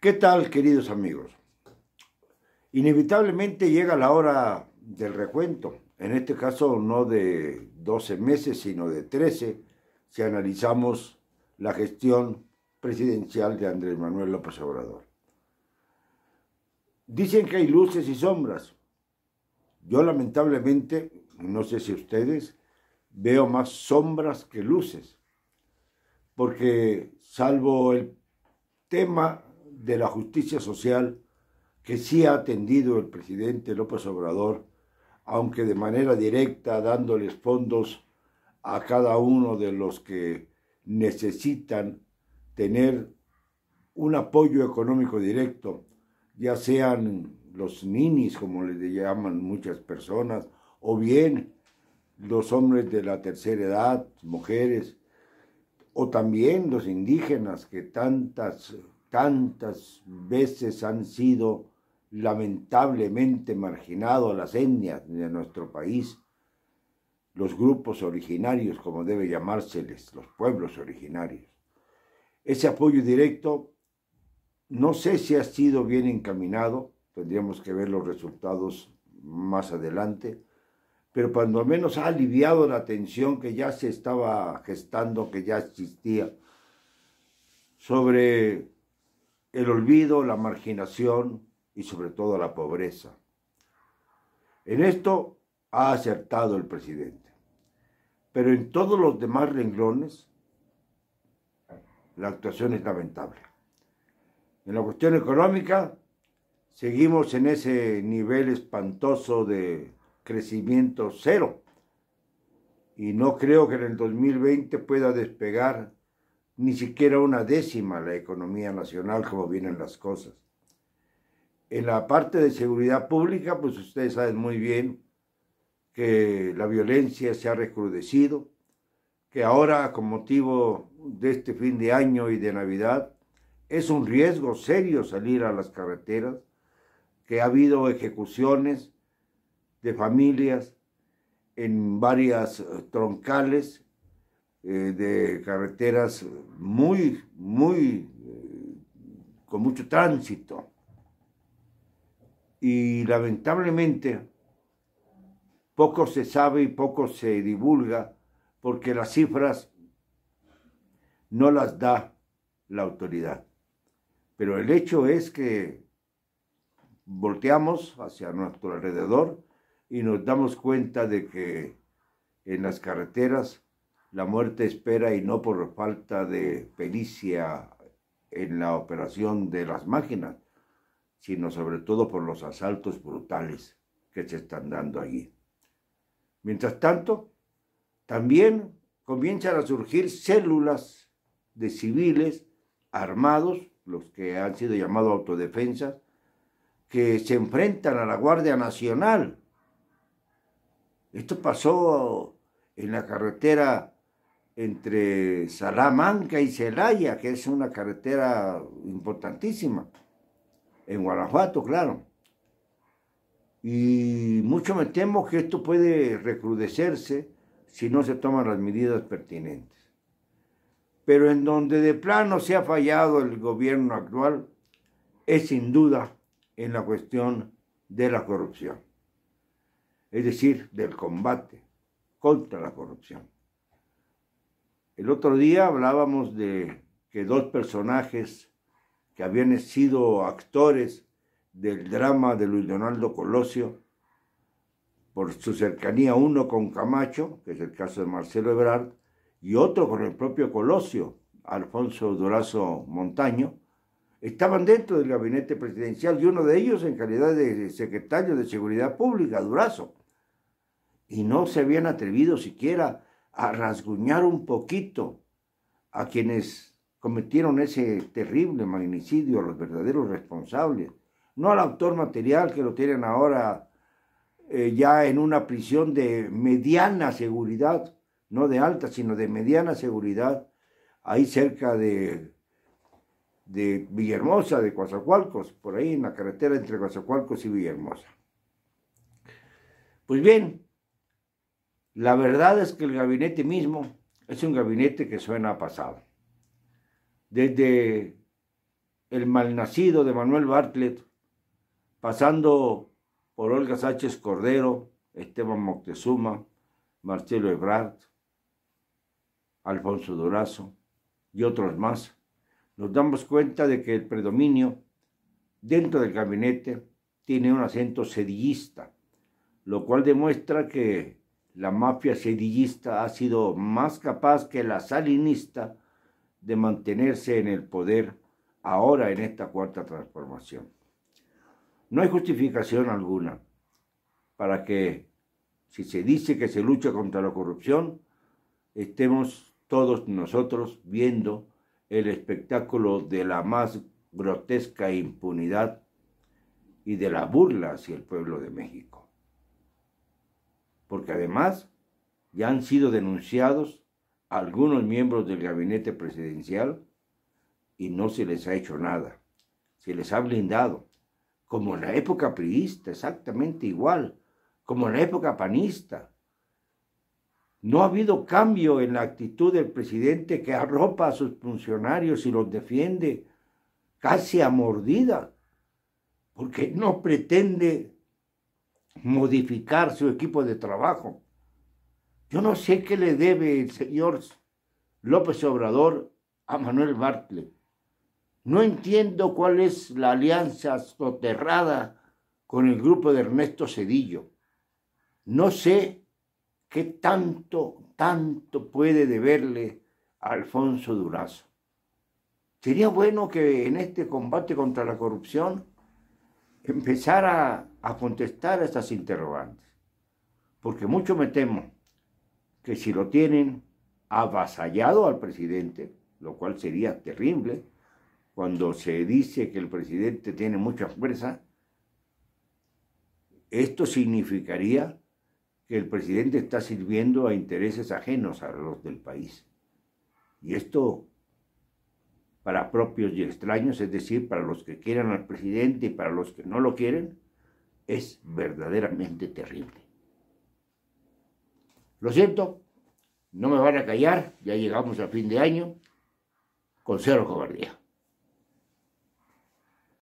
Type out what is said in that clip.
¿Qué tal, queridos amigos? Inevitablemente llega la hora del recuento, en este caso no de 12 meses, sino de 13, si analizamos la gestión presidencial de Andrés Manuel López Obrador. Dicen que hay luces y sombras. Yo lamentablemente, no sé si ustedes, veo más sombras que luces, porque salvo el tema de la justicia social que sí ha atendido el presidente López Obrador, aunque de manera directa dándoles fondos a cada uno de los que necesitan tener un apoyo económico directo, ya sean los ninis, como les llaman muchas personas, o bien los hombres de la tercera edad, mujeres, o también los indígenas que tantas tantas veces han sido lamentablemente marginados las etnias de nuestro país, los grupos originarios, como debe llamárseles, los pueblos originarios. Ese apoyo directo no sé si ha sido bien encaminado, tendríamos que ver los resultados más adelante, pero cuando menos ha aliviado la tensión que ya se estaba gestando, que ya existía, sobre el olvido, la marginación y sobre todo la pobreza. En esto ha acertado el presidente, pero en todos los demás renglones la actuación es lamentable. En la cuestión económica seguimos en ese nivel espantoso de crecimiento cero y no creo que en el 2020 pueda despegar ni siquiera una décima la economía nacional como vienen las cosas. En la parte de seguridad pública, pues ustedes saben muy bien que la violencia se ha recrudecido, que ahora con motivo de este fin de año y de Navidad es un riesgo serio salir a las carreteras, que ha habido ejecuciones de familias en varias troncales eh, de carreteras muy, muy, eh, con mucho tránsito. Y lamentablemente, poco se sabe y poco se divulga porque las cifras no las da la autoridad. Pero el hecho es que volteamos hacia nuestro alrededor y nos damos cuenta de que en las carreteras la muerte espera y no por falta de pericia en la operación de las máquinas, sino sobre todo por los asaltos brutales que se están dando allí. Mientras tanto, también comienzan a surgir células de civiles armados, los que han sido llamados autodefensas, que se enfrentan a la Guardia Nacional. Esto pasó en la carretera entre Salamanca y Celaya, que es una carretera importantísima, en Guanajuato, claro. Y mucho me temo que esto puede recrudecerse si no se toman las medidas pertinentes. Pero en donde de plano se ha fallado el gobierno actual es sin duda en la cuestión de la corrupción, es decir, del combate contra la corrupción. El otro día hablábamos de que dos personajes que habían sido actores del drama de Luis Leonardo Colosio, por su cercanía uno con Camacho, que es el caso de Marcelo Ebrard, y otro con el propio Colosio, Alfonso Durazo Montaño, estaban dentro del gabinete presidencial y uno de ellos en calidad de secretario de Seguridad Pública, Durazo. Y no se habían atrevido siquiera a rasguñar un poquito a quienes cometieron ese terrible magnicidio, a los verdaderos responsables, no al autor material que lo tienen ahora eh, ya en una prisión de mediana seguridad, no de alta, sino de mediana seguridad, ahí cerca de, de Villahermosa, de Coatzacoalcos, por ahí en la carretera entre Coatzacoalcos y Villahermosa. Pues bien, la verdad es que el gabinete mismo es un gabinete que suena a pasado. Desde el malnacido de Manuel Bartlett, pasando por Olga Sánchez Cordero, Esteban Moctezuma, Marcelo Ebrard, Alfonso Durazo y otros más, nos damos cuenta de que el predominio dentro del gabinete tiene un acento sedillista, lo cual demuestra que la mafia sedillista ha sido más capaz que la salinista de mantenerse en el poder ahora en esta cuarta transformación. No hay justificación alguna para que, si se dice que se lucha contra la corrupción, estemos todos nosotros viendo el espectáculo de la más grotesca impunidad y de la burla hacia el pueblo de México porque además ya han sido denunciados algunos miembros del gabinete presidencial y no se les ha hecho nada. Se les ha blindado, como en la época priista, exactamente igual, como en la época panista. No ha habido cambio en la actitud del presidente que arropa a sus funcionarios y los defiende casi a mordida, porque no pretende modificar su equipo de trabajo. Yo no sé qué le debe el señor López Obrador a Manuel Bartlett. No entiendo cuál es la alianza soterrada con el grupo de Ernesto Cedillo. No sé qué tanto, tanto puede deberle a Alfonso Durazo. Sería bueno que en este combate contra la corrupción empezara a contestar a estas interrogantes, porque mucho me temo que si lo tienen avasallado al presidente, lo cual sería terrible, cuando se dice que el presidente tiene mucha fuerza, esto significaría que el presidente está sirviendo a intereses ajenos a los del país. Y esto para propios y extraños, es decir, para los que quieran al presidente y para los que no lo quieren, es verdaderamente terrible. Lo siento, no me van a callar, ya llegamos a fin de año con cero cobardía.